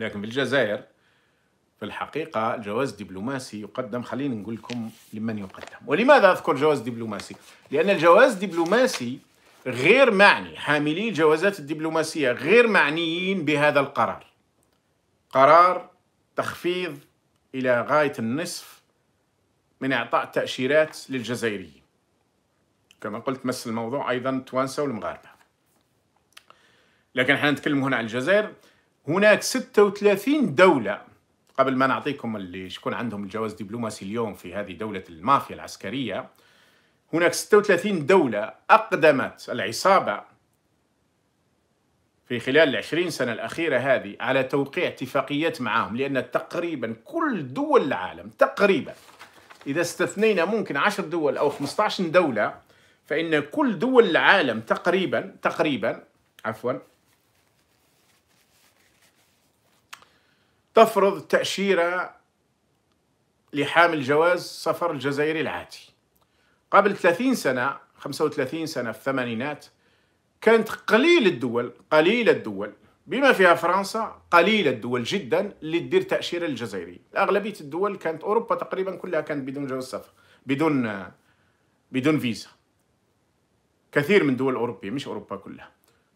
لكن في الجزائر في الحقيقة جواز دبلوماسي يقدم خليني نقول لكم لمن يقدم ولماذا أذكر جواز دبلوماسي؟ لأن الجواز الدبلوماسي غير معني حاملي الجوازات الدبلوماسية غير معنيين بهذا القرار قرار تخفيض إلى غاية النصف من إعطاء تأشيرات للجزائريين كما قلت مس الموضوع أيضا التوانسة والمغاربة لكن حنا نتكلم هنا عن الجزائر هناك 36 دولة قبل ما نعطيكم اللي شكون عندهم الجواز دبلوماسي اليوم في هذه دولة المافيا العسكرية هناك 36 دولة أقدمت العصابة في خلال العشرين سنة الأخيرة هذه على توقيع اتفاقيات معهم لأن تقريبا كل دول العالم تقريبا إذا استثنينا ممكن عشر دول أو 15 دولة فإن كل دول العالم تقريبا تقريبا عفوا تفرض تأشيرة لحامل جواز سفر الجزائري العادي قبل 30 سنة 35 سنة في الثمانينات كانت قليل الدول قليل الدول بما فيها فرنسا قليل الدول جدا اللي تدير تأشيرة للجزائري أغلبية الدول كانت أوروبا تقريبا كلها كانت بدون جواز سفر بدون بدون فيزا كثير من دول أوروبية مش أوروبا كلها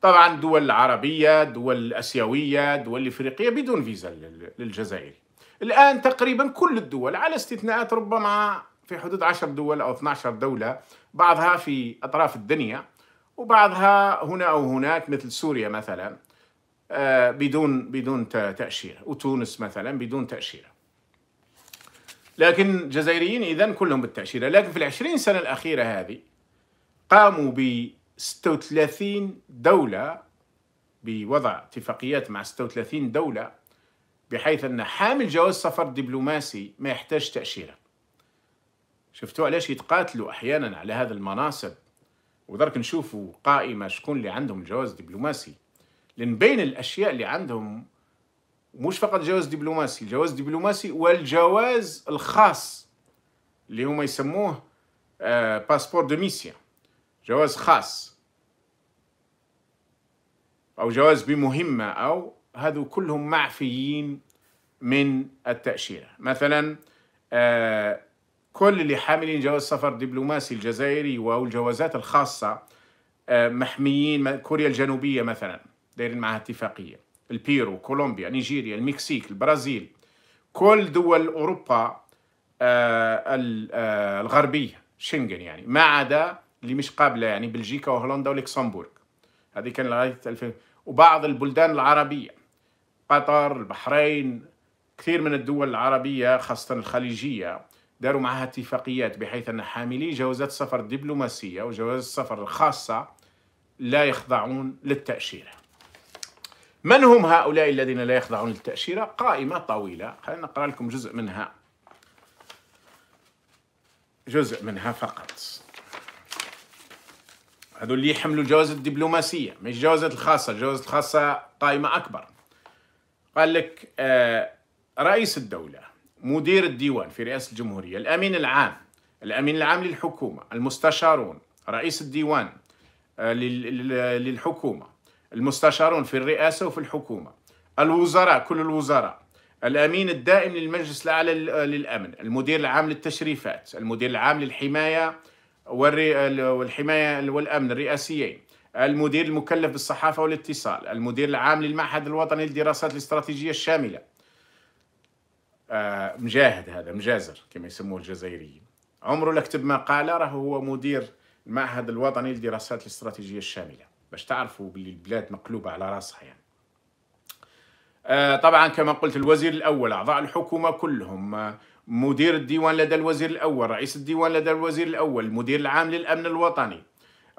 طبعا دول عربية دول أسيوية دول إفريقية بدون فيزا للجزائري الآن تقريبا كل الدول على استثناءات ربما في حدود 10 دول أو 12 دولة بعضها في أطراف الدنيا وبعضها هنا أو هناك مثل سوريا مثلا آه، بدون بدون تأشيرة وتونس مثلا بدون تأشيرة لكن الجزائريين إذا كلهم بالتأشيرة لكن في العشرين سنة الأخيرة هذه قاموا 36 دولة بوضع اتفاقيات مع 36 دولة بحيث أن حامل جواز سفر دبلوماسي ما يحتاج تأشيرة شفتوا علاش يتقاتلوا أحيانا على هذا المناصب ودرك نشوفوا قائمة شكون اللي عندهم جواز دبلوماسي لأن بين الأشياء اللي عندهم مش فقط جواز دبلوماسي الجواز الدبلوماسي والجواز الخاص اللي هما يسموه باسبور دو ميسيا جواز خاص أو جواز بمهمة أو هذو كلهم معفيين من التأشيرة مثلا آه، كل اللي حاملين جواز سفر دبلوماسي الجزائري أو الجوازات الخاصة آه، محميين كوريا الجنوبية مثلا دايرين معها اتفاقية البيرو كولومبيا نيجيريا المكسيك البرازيل كل دول أوروبا آه، الغربية شنغن يعني ما عدا اللي مش قابلة يعني بلجيكا وهولندا ولوكسمبورغ هذه كان لغاية 2000 وبعض البلدان العربية قطر البحرين كثير من الدول العربية خاصة الخليجية داروا معها اتفاقيات بحيث أن حاملي جوازات السفر الدبلوماسية وجوازات السفر الخاصة لا يخضعون للتأشيرة من هم هؤلاء الذين لا يخضعون للتأشيرة؟ قائمة طويلة خلينا نقرأ لكم جزء منها جزء منها فقط هذول اللي يحملوا جوازة الدبلوماسية مش جوازة الخاصة الجوازة الخاصة قائمة أكبر قال لك آه، رئيس الدولة مدير الديوان في رئاسة الجمهورية الأمين العام الأمين العام للحكومة المستشارون رئيس الديوان آه، للحكومة المستشارون في الرئاسة وفي الحكومة الوزراء كل الوزراء الأمين الدائم للمجلس الأعلى للأمن المدير العام للتشريفات المدير العام للحماية والحماية والأمن الرئاسيين المدير المكلف بالصحافة والاتصال المدير العام للمعهد الوطني للدراسات الاستراتيجية الشاملة آه، مجاهد هذا مجازر كما يسموه الجزائريين عمره لا كتب ما قال راه هو مدير المعهد الوطني للدراسات الاستراتيجية الشاملة باش تعرفوا باللي البلاد مقلوبة على راسها يعني آه، طبعا كما قلت الوزير الأول أعضاء الحكومة كلهم آه، مدير الديوان لدى الوزير الأول رئيس الديوان لدى الوزير الأول المدير العام للأمن الوطني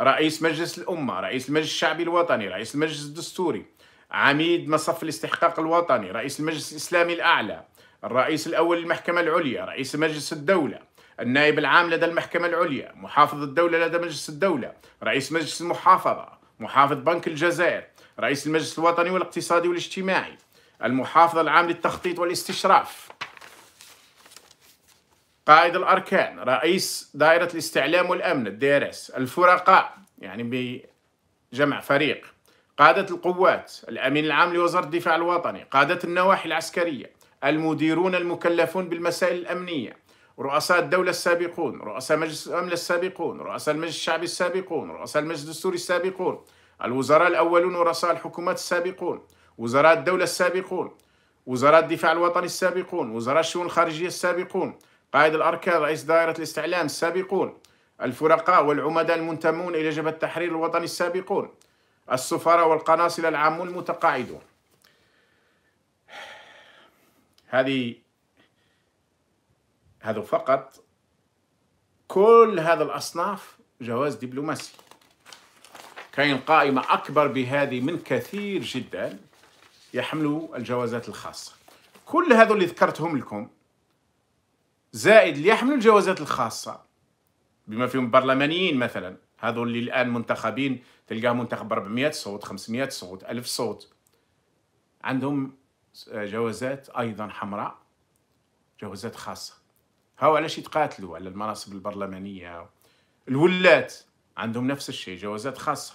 رئيس مجلس الأمة رئيس المجلس الشعبي الوطني رئيس المجلس الدستوري عميد مصف الاستحقاق الوطني رئيس المجلس الإسلامي الأعلى الرئيس الأول للمحكمة العليا رئيس مجلس الدولة النائب العام لدى المحكمة العليا محافظ الدولة لدى مجلس الدولة رئيس مجلس المحافظة محافظ بنك الجزائر رئيس المجلس الوطني والاقتصادي والاجتماعي المحافظ العام للتخطيط والاستشراف قائد الأركان رئيس دائرة الاستعلام والأمن الديرس الفرقاء يعني بجمع فريق قادة القوات الأمين العام لوزارة الدفاع الوطني قادة النواحي العسكرية المديرون المكلفون بالمسائل الأمنية رؤساء الدولة السابقون رؤساء مجلس الأمن السابقون رؤساء المجلس الشعبي السابقون رؤساء المجلس الدستوري السابقون الوزراء الأولون ورؤساء الحكومات السابقون وزراء الدولة السابقون وزراء الدفاع الوطني السابقون وزراء الشؤون الخارجية السابقون قائد الأركان رئيس دائرة الاستعلام السابقون الفرقاء والعمداء المنتمون إلى جبهة التحرير الوطني السابقون السفراء والقناصل العامون المتقاعدون هذه هذا فقط كل هذا الأصناف جواز دبلوماسي كاين قائمة أكبر بهذه من كثير جدا يحملوا الجوازات الخاصة كل هذو اللي ذكرتهم لكم زائد اللي يحملوا الجوازات الخاصة بما فيهم البرلمانيين مثلا هذول اللي الآن منتخبين تلقاه منتخب ب 400 صوت 500 صوت 1000 صوت عندهم آه، جوازات أيضا حمراء جوازات خاصة هاو علاش يتقاتلوا على المناصب البرلمانية الولات عندهم نفس الشيء جوازات خاصة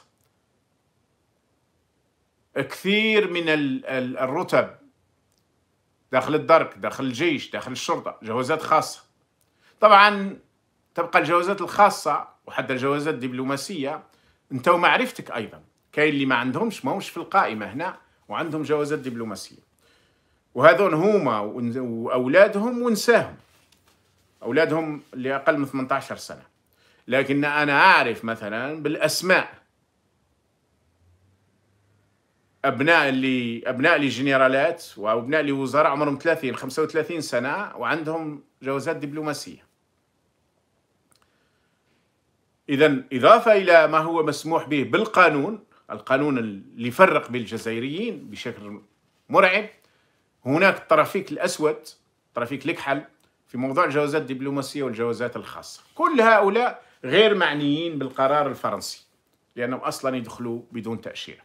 كثير من الرتب داخل الدرك داخل الجيش داخل الشرطة جوازات خاصة طبعا تبقى الجوازات الخاصة وحتى الجوازات الدبلوماسية انت ومعرفتك ايضا كاين اللي ما عندهمش ما في القائمة هنا وعندهم جوازات دبلوماسية وهذون هما واولادهم ونساهم اولادهم اللي اقل من 18 سنه لكن انا اعرف مثلا بالاسماء ابناء اللي ابناء لي جنرالات وابناء لي وزراء عمرهم 30 35 سنه وعندهم جوازات دبلوماسيه اذا اضافه الى ما هو مسموح به بالقانون القانون اللي يفرق بين الجزائريين بشكل مرعب هناك الترافيك الاسود ترافيك الكحل في موضوع الجوازات الدبلوماسيه والجوازات الخاصه كل هؤلاء غير معنيين بالقرار الفرنسي لانهم اصلا يدخلوا بدون تاشيره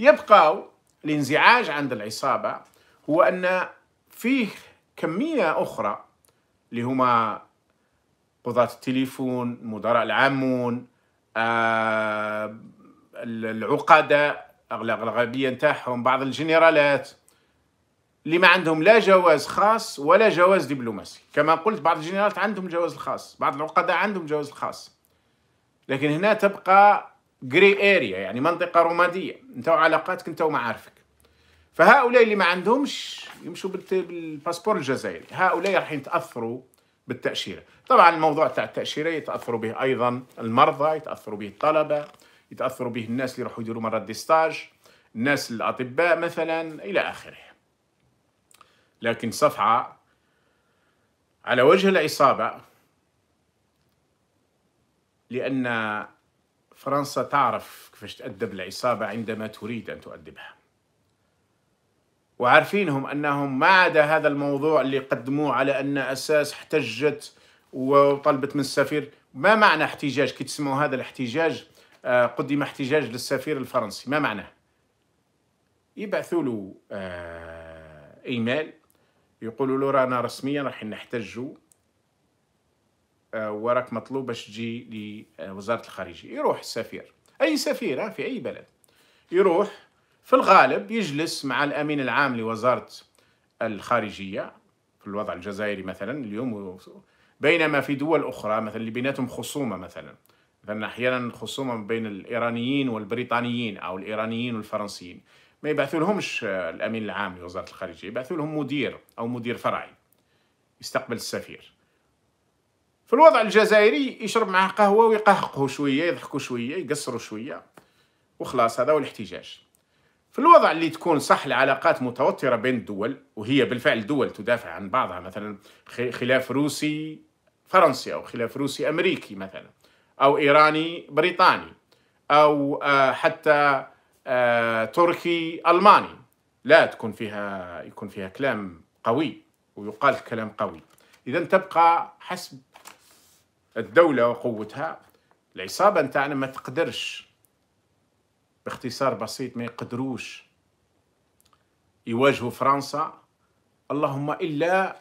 يبقى الانزعاج عند العصابة هو أن فيه كمية أخرى اللي هما قضاة التليفون مدراء العامون آه العقداء الغربية نتاعهم بعض الجنرالات اللي ما عندهم لا جواز خاص ولا جواز دبلوماسي كما قلت بعض الجنرالات عندهم جواز خاص بعض العقداء عندهم جواز خاص لكن هنا تبقى جري اريا يعني منطقه رماديه انت علاقاتك انت ومعارفك فهؤلاء اللي ما عندهمش يمشوا بالباسبور الجزائري هؤلاء راح يتاثروا بالتاشيره طبعا الموضوع تاع التاشيره يتاثروا به ايضا المرضى يتاثروا به الطلبه يتاثروا به الناس اللي يروحوا يديروا مرات ديستاج الناس الاطباء مثلا الى اخره لكن صفعه على وجه العصابه لان فرنسا تعرف كيفاش تأدب العصابة عندما تريد أن تؤدبها وعارفينهم أنهم ما عدا هذا الموضوع اللي قدموه على أن أساس احتجت وطلبت من السفير ما معنى احتجاج كي تسمعوا هذا الاحتجاج آه، قدم احتجاج للسفير الفرنسي ما معناه يبعثوا له آه، ايميل يقولوا له رانا رسميا راح نحتجوا آه، وراك مطلوب باش تجي لوزاره الخارجيه يروح السفير اي سفير في اي بلد يروح في الغالب يجلس مع الامين العام لوزاره الخارجيه في الوضع الجزائري مثلا اليوم بينما في دول اخرى مثلا اللي بيناتهم خصومه مثلا مثلا احيانا خصومه بين الايرانيين والبريطانيين او الايرانيين والفرنسيين ما يبعثوا لهمش آه، الامين العام لوزاره الخارجيه يبعثوا لهم مدير او مدير فرعي يستقبل السفير في الوضع الجزائري يشرب معاه قهوه ويقهقه شويه يضحكوا شويه يقصروا شويه وخلاص هذا هو الاحتجاج في الوضع اللي تكون صح العلاقات متوتره بين الدول وهي بالفعل دول تدافع عن بعضها مثلا خلاف روسي فرنسي او خلاف روسي امريكي مثلا او ايراني بريطاني او آه، حتى آه، تركي الماني لا تكون فيها يكون فيها كلام قوي ويقال كلام قوي اذا تبقى حسب الدولة وقوتها العصابة نتاعنا يعني ما تقدرش باختصار بسيط ما يقدروش يواجهوا فرنسا اللهم إلا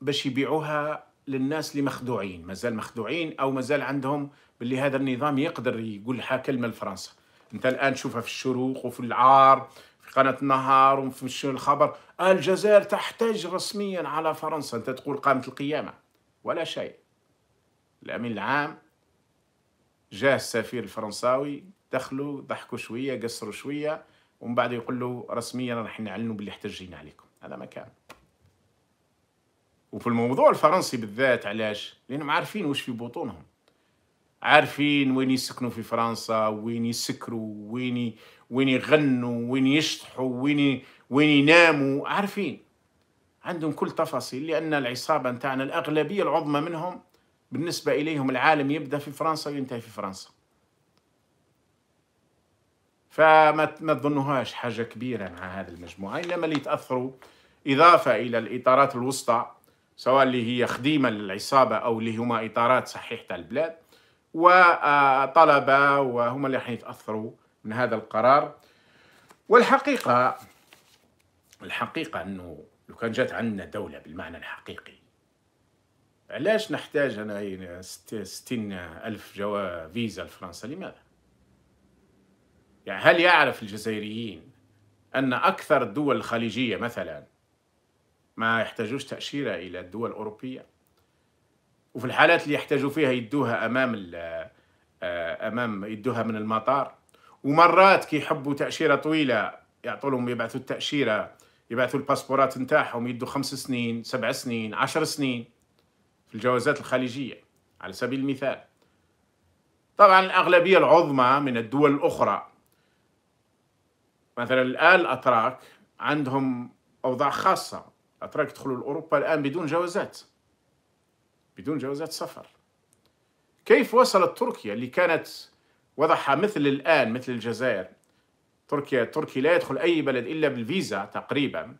باش يبيعوها للناس اللي مخدوعين مازال مخدوعين أو مازال عندهم باللي هذا النظام يقدر يقول لها كلمة لفرنسا أنت الآن تشوفها في الشروق وفي العار في قناة النهار وفي الخبر الجزائر تحتاج رسميا على فرنسا أنت تقول قامت القيامة ولا شيء الأمين العام جاء السفير الفرنساوي دخلوا ضحكوا شوية قصروا شوية ومن بعد يقول له رسميا راح نعلنوا باللي احتجينا عليكم هذا ما كان وفي الموضوع الفرنسي بالذات علاش لأنهم عارفين وش في بطونهم عارفين وين يسكنوا في فرنسا وين يسكروا وين وين يغنوا وين يشطحوا وين وين يناموا عارفين عندهم كل تفاصيل لأن العصابة نتاعنا الأغلبية العظمى منهم بالنسبة إليهم العالم يبدأ في فرنسا وينتهي في فرنسا فما ما تظنوهاش حاجة كبيرة مع هذه المجموعة إنما اللي يتأثروا إضافة إلى الإطارات الوسطى سواء اللي هي خديمة للعصابة أو اللي هما إطارات صحيحة البلاد وطلبة وهم اللي راح يتأثروا من هذا القرار والحقيقة الحقيقة أنه لو كان جات عندنا دولة بالمعنى الحقيقي علاش نحتاج انا ستين الف جوا فيزا لفرنسا لماذا يعني هل يعرف الجزائريين ان اكثر الدول الخليجيه مثلا ما يحتاجوش تاشيره الى الدول الاوروبيه وفي الحالات اللي يحتاجوا فيها يدوها امام آه، امام يدوها من المطار ومرات كي يحبوا تاشيره طويله يعطوا لهم يبعثوا التاشيره يبعثوا الباسبورات نتاعهم يدوا خمس سنين سبع سنين عشر سنين في الجوازات الخليجية على سبيل المثال طبعا الأغلبية العظمى من الدول الأخرى مثلا الآن الأتراك عندهم أوضاع خاصة الأتراك يدخلوا لأوروبا الآن بدون جوازات بدون جوازات سفر كيف وصلت تركيا اللي كانت وضعها مثل الآن مثل الجزائر تركيا التركي لا يدخل أي بلد إلا بالفيزا تقريبا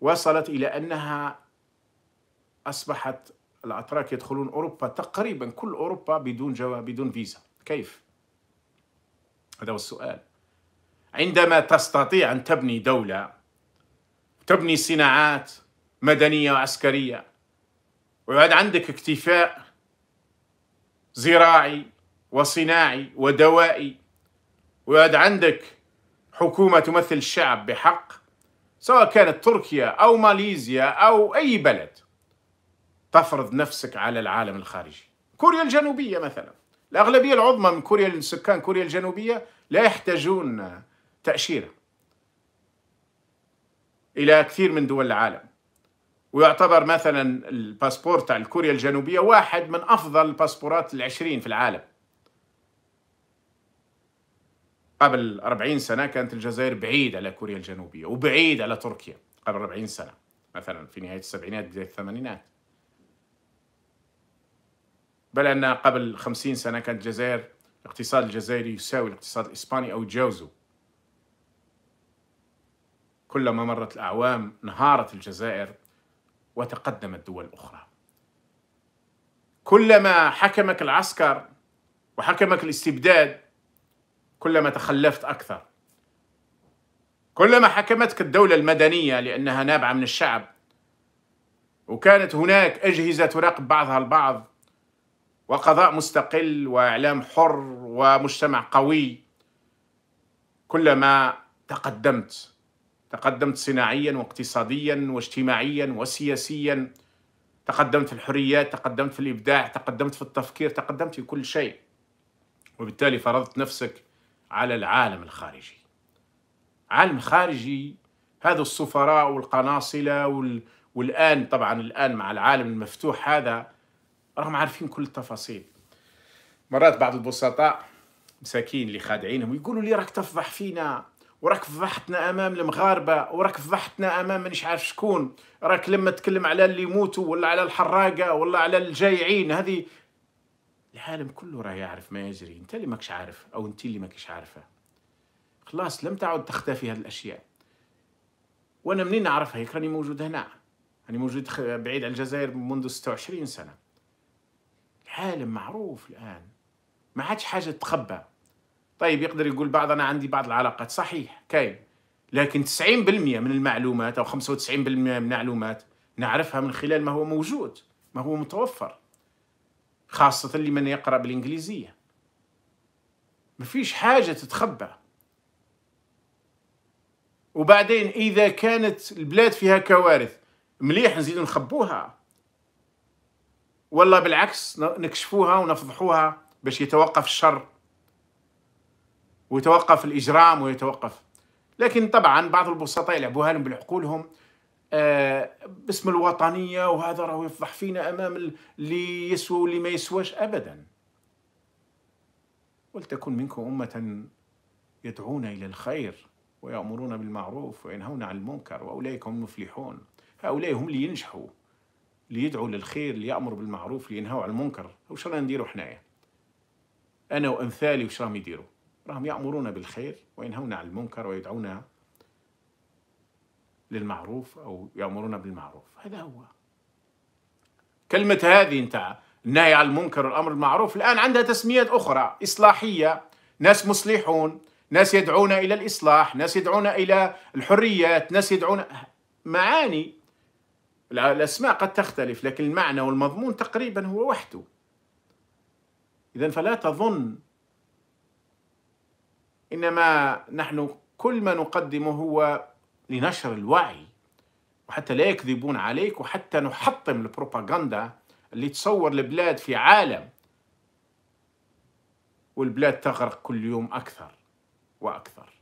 وصلت إلى أنها أصبحت الأتراك يدخلون أوروبا تقريبا كل أوروبا بدون جوا بدون فيزا كيف؟ هذا هو السؤال عندما تستطيع أن تبني دولة تبني صناعات مدنية وعسكرية ويعد عندك اكتفاء زراعي وصناعي ودوائي ويعد عندك حكومة تمثل الشعب بحق سواء كانت تركيا أو ماليزيا أو أي بلد تفرض نفسك على العالم الخارجي كوريا الجنوبية مثلا الأغلبية العظمى من كوريا السكان سكان كوريا الجنوبية لا يحتاجون تأشيرة إلى كثير من دول العالم ويعتبر مثلا الباسبور تاع كوريا الجنوبية واحد من أفضل الباسبورات العشرين في العالم قبل 40 سنة كانت الجزائر بعيدة على كوريا الجنوبية وبعيدة على تركيا قبل 40 سنة مثلا في نهاية السبعينات بداية الثمانينات بل أن قبل خمسين سنة كانت الجزائر الاقتصاد الجزائري يساوي الاقتصاد الإسباني أو يتجاوزه كلما مرت الأعوام انهارت الجزائر وتقدمت دول أخرى كلما حكمك العسكر وحكمك الاستبداد كلما تخلفت أكثر كلما حكمتك الدولة المدنية لأنها نابعة من الشعب وكانت هناك أجهزة تراقب بعضها البعض وقضاء مستقل واعلام حر ومجتمع قوي كلما تقدمت تقدمت صناعيا واقتصاديا واجتماعيا وسياسيا تقدمت في الحريات تقدمت في الابداع تقدمت في التفكير تقدمت في كل شيء وبالتالي فرضت نفسك على العالم الخارجي عالم خارجي هذا السفراء والقناصله وال... والان طبعا الان مع العالم المفتوح هذا راهم عارفين كل التفاصيل مرات بعض البسطاء مساكين اللي خادعينهم يقولوا لي راك تفضح فينا وراك فضحتنا امام المغاربه وراك فضحتنا امام مانيش عارف شكون راك لما تكلم على اللي يموتوا ولا على الحراقه ولا على الجايعين هذه العالم كله راه يعرف ما يجري انت اللي ماكش عارف او انت اللي ماكش عارفه خلاص لم تعد تختفي هذه الاشياء وانا منين نعرفها هيك راني موجود هنا راني موجود بعيد على الجزائر منذ 26 سنه عالم معروف الآن ما عادش حاجة تخبى طيب يقدر يقول بعض أنا عندي بعض العلاقات صحيح كاين لكن 90% من المعلومات أو 95% من المعلومات نعرفها من خلال ما هو موجود ما هو متوفر خاصة لمن يقرأ بالإنجليزية ما فيش حاجة تتخبى وبعدين إذا كانت البلاد فيها كوارث مليح نزيدو نخبوها ولا بالعكس نكشفوها ونفضحوها باش يتوقف الشر ويتوقف الإجرام ويتوقف لكن طبعا بعض البسطاء يلعبوها لهم بالعقولهم آه، باسم الوطنية وهذا راهو يفضح فينا أمام اللي يسوى واللي ما يسواش أبدا ولتكن منكم أمة يدعون إلى الخير ويأمرون بالمعروف وينهون عن المنكر وأولئك هم المفلحون هؤلاء هم اللي ينجحوا ليدعو للخير ليأمر بالمعروف لينهوا عن المنكر وش رانا نديرو حنايا أنا وأمثالي وش راهم يديروا راهم يأمرون بالخير وينهون عن المنكر ويدعون للمعروف أو يأمرون بالمعروف هذا هو كلمة هذه نتاع النهي عن المنكر والأمر بالمعروف الآن عندها تسميات أخرى إصلاحية ناس مصلحون ناس يدعون إلى الإصلاح ناس يدعون إلى الحريات ناس يدعون معاني الأسماء قد تختلف لكن المعنى والمضمون تقريبا هو وحده إذا فلا تظن إنما نحن كل ما نقدمه هو لنشر الوعي وحتى لا يكذبون عليك وحتى نحطم البروباغندا اللي تصور البلاد في عالم والبلاد تغرق كل يوم أكثر وأكثر